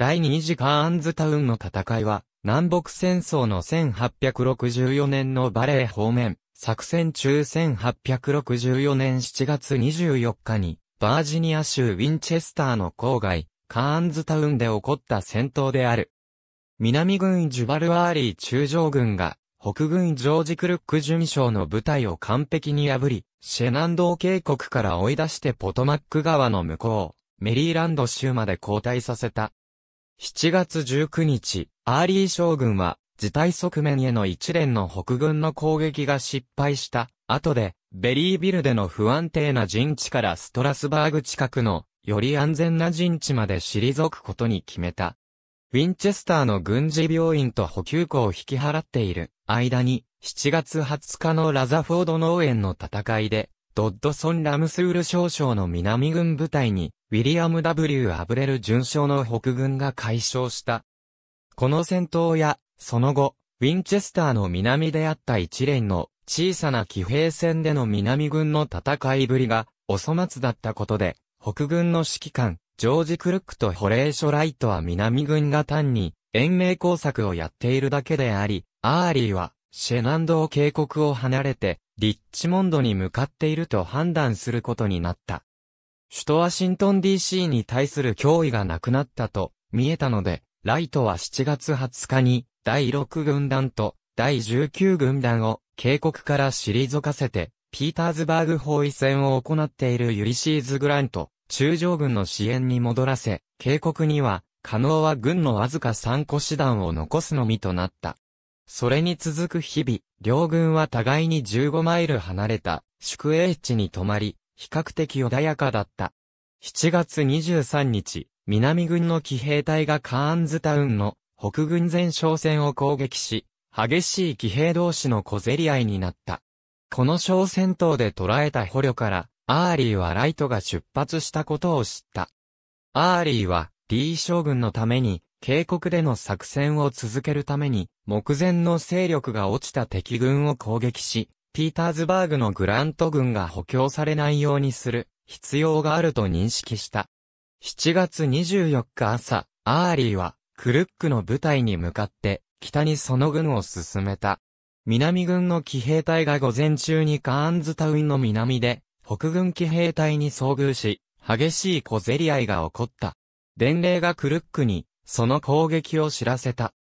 第二次カーンズタウンの戦いは、南北戦争の1864年のバレー方面、作戦中1864年7月24日に、バージニア州ウィンチェスターの郊外、カーンズタウンで起こった戦闘である。南軍ジュバルアーリー中将軍が、北軍ジョージ・クルック巡将の部隊を完璧に破り、シェナンドー渓谷から追い出してポトマック川の向こう、メリーランド州まで後退させた。7月19日、アーリー将軍は、事態側面への一連の北軍の攻撃が失敗した後で、ベリービルでの不安定な陣地からストラスバーグ近くの、より安全な陣地まで退くことに決めた。ウィンチェスターの軍事病院と補給庫を引き払っている間に、7月20日のラザフォード農園の戦いで、ドッドソン・ラムスール少将の南軍部隊にウィリアム・ W・ アブレル巡将の北軍が解消した。この戦闘や、その後、ウィンチェスターの南であった一連の小さな騎兵戦での南軍の戦いぶりがお粗末だったことで、北軍の指揮官、ジョージ・クルックとホレーショ・ライトは南軍が単に延命工作をやっているだけであり、アーリーはシェナンドー渓谷を離れて、リッチモンドに向かっていると判断することになった。首都ワシントン DC に対する脅威がなくなったと見えたので、ライトは7月20日に第6軍団と第19軍団を警告から退かせて、ピーターズバーグ包囲戦を行っているユリシーズ・グラント、中将軍の支援に戻らせ、警告には、可能は軍のわずか3個師団を残すのみとなった。それに続く日々、両軍は互いに15マイル離れた宿営地に泊まり、比較的穏やかだった。7月23日、南軍の騎兵隊がカーンズタウンの北軍前哨戦を攻撃し、激しい騎兵同士の小競り合いになった。この小戦闘で捕らえた捕虜から、アーリーはライトが出発したことを知った。アーリーは、リー将軍のために、警告での作戦を続けるために、目前の勢力が落ちた敵軍を攻撃し、ピーターズバーグのグラント軍が補強されないようにする必要があると認識した。7月24日朝、アーリーはクルックの部隊に向かって北にその軍を進めた。南軍の騎兵隊が午前中にカーンズタウンの南で北軍騎兵隊に遭遇し、激しい小競り合いが起こった。伝令がクルックに、その攻撃を知らせた。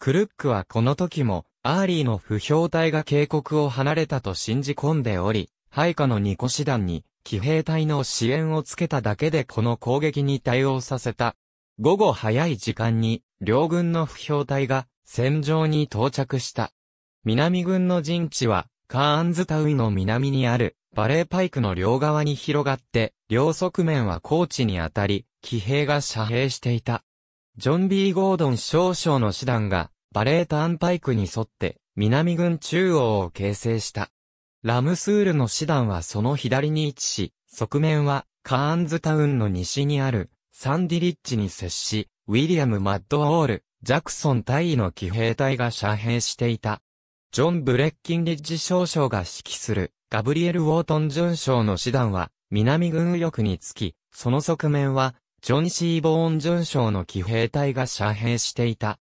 クルックはこの時も、アーリーの不評隊が警告を離れたと信じ込んでおり、配下の二個師団に騎兵隊の支援をつけただけでこの攻撃に対応させた。午後早い時間に両軍の不評隊が戦場に到着した。南軍の陣地はカーンズタウイの南にあるバレーパイクの両側に広がって両側面は高地にあたり騎兵が遮蔽していた。ジョン・ B・ ゴードン少将の師団がバレーターンパイクに沿って南軍中央を形成した。ラムスールの師団はその左に位置し、側面はカーンズタウンの西にあるサンディリッジに接し、ウィリアム・マッド・オール、ジャクソン大尉の騎兵隊が遮蔽していた。ジョン・ブレッキンリッジ少将が指揮するガブリエル・ウォートン巡将の師団は南軍右翼につき、その側面はジョン・シー・ボーン巡将の騎兵隊が遮蔽していた。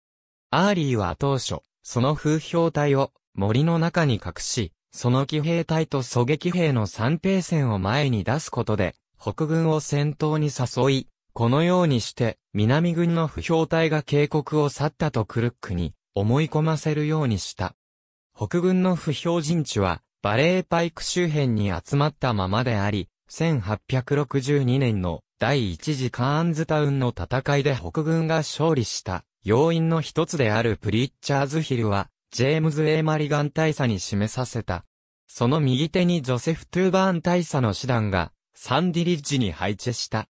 アーリーは当初、その風評体を森の中に隠し、その騎兵隊と狙撃兵の三平線を前に出すことで、北軍を先頭に誘い、このようにして、南軍の不評隊が警告を去ったとクルックに思い込ませるようにした。北軍の不評陣地は、バレーパイク周辺に集まったままであり、1862年の第一次カーンズタウンの戦いで北軍が勝利した。要因の一つであるプリッチャーズヒルは、ジェームズ・エーマリガン大佐に示させた。その右手にジョセフ・トゥーバーン大佐の師団が、サンディリッジに配置した。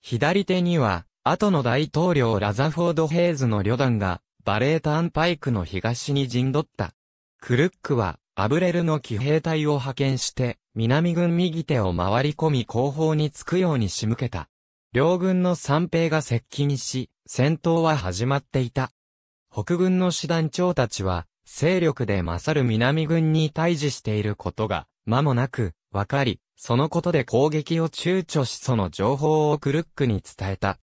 左手には、後の大統領ラザフォード・ヘイズの旅団が、バレーターンパイクの東に陣取った。クルックは、アブレルの騎兵隊を派遣して、南軍右手を回り込み後方につくように仕向けた。両軍の三兵が接近し、戦闘は始まっていた。北軍の師団長たちは、勢力で勝る南軍に対峙していることが、間もなく、分かり、そのことで攻撃を躊躇しその情報をクルックに伝えた。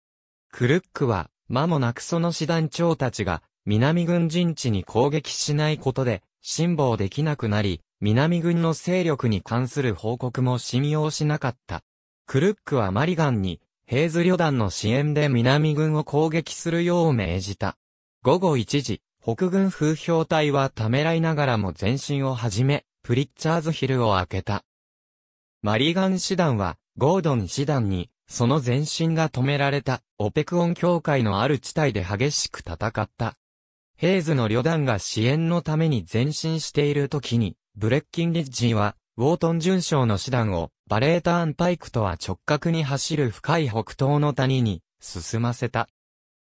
クルックは、間もなくその師団長たちが、南軍陣地に攻撃しないことで、辛抱できなくなり、南軍の勢力に関する報告も信用しなかった。クルックはマリガンに、ヘイズ旅団の支援で南軍を攻撃するよう命じた。午後1時、北軍風評隊はためらいながらも前進を始め、プリッチャーズヒルを開けた。マリガン師団は、ゴードン師団に、その前進が止められた、オペクオン協会のある地帯で激しく戦った。ヘイズの旅団が支援のために前進している時に、ブレッキンリッジーは、ウォートン巡将の師団を、バレーターンパイクとは直角に走る深い北東の谷に進ませた。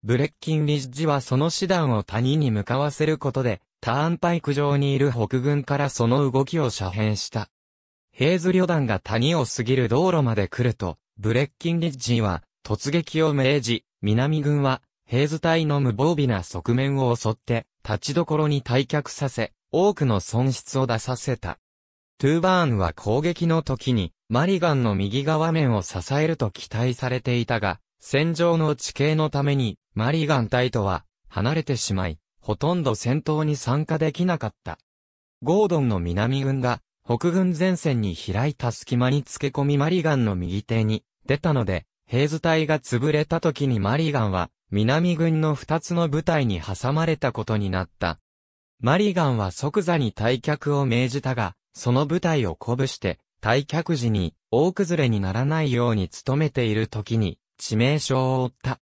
ブレッキンリッジはその手段を谷に向かわせることで、ターンパイク上にいる北軍からその動きを遮蔽した。ヘイズ旅団が谷を過ぎる道路まで来ると、ブレッキンリッジは突撃を命じ、南軍はヘイズ隊の無防備な側面を襲って、立ちどころに退却させ、多くの損失を出させた。トゥーバーンは攻撃の時に、マリガンの右側面を支えると期待されていたが、戦場の地形のために、マリガン隊とは、離れてしまい、ほとんど戦闘に参加できなかった。ゴードンの南軍が、北軍前線に開いた隙間につけ込みマリガンの右手に、出たので、ヘイズ隊が潰れた時にマリガンは、南軍の二つの部隊に挟まれたことになった。マリガンは即座に退却を命じたが、その部隊を鼓舞して、退却時に大崩れにならないように努めている時に致命傷を負った。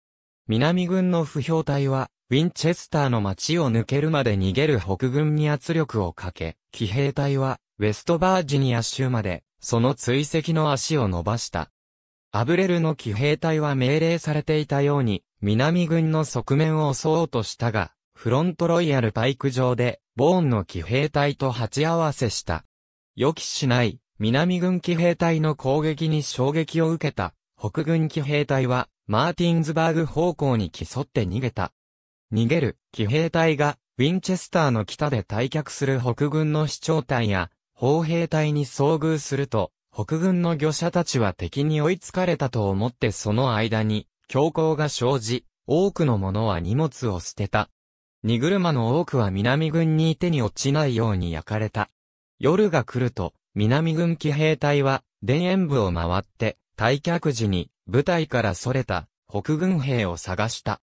南軍の不評隊は、ウィンチェスターの町を抜けるまで逃げる北軍に圧力をかけ、騎兵隊は、ウェストバージニア州まで、その追跡の足を伸ばした。アブレルの騎兵隊は命令されていたように、南軍の側面を襲おうとしたが、フロントロイヤルパイク上で、ボーンの騎兵隊と鉢合わせした。予期しない、南軍騎兵隊の攻撃に衝撃を受けた、北軍騎兵隊は、マーティンズバーグ方向に競って逃げた。逃げる騎兵隊が、ウィンチェスターの北で退却する北軍の市長隊や、砲兵隊に遭遇すると、北軍の漁者たちは敵に追いつかれたと思ってその間に、強行が生じ、多くの者は荷物を捨てた。荷車の多くは南軍に手に落ちないように焼かれた。夜が来ると、南軍機兵隊は、田園部を回って、退却時に、部隊から逸れた、北軍兵を探した。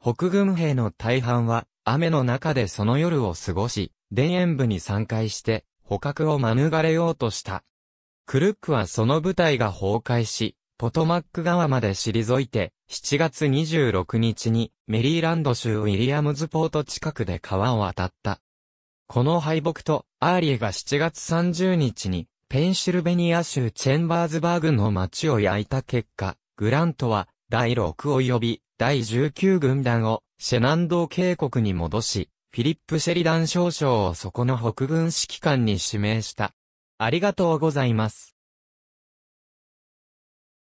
北軍兵の大半は、雨の中でその夜を過ごし、田園部に参回して、捕獲を免れようとした。クルックはその部隊が崩壊し、ポトマック川まで退いて、7月26日にメリーランド州ウィリアムズポート近くで川を渡った。この敗北と、アーリエが7月30日に、ペンシルベニア州チェンバーズバーグの街を焼いた結果、グラントは、第6を呼び、第19軍団を、シェナンドー渓谷に戻し、フィリップ・シェリダン少将をそこの北軍指揮官に指名した。ありがとうございます。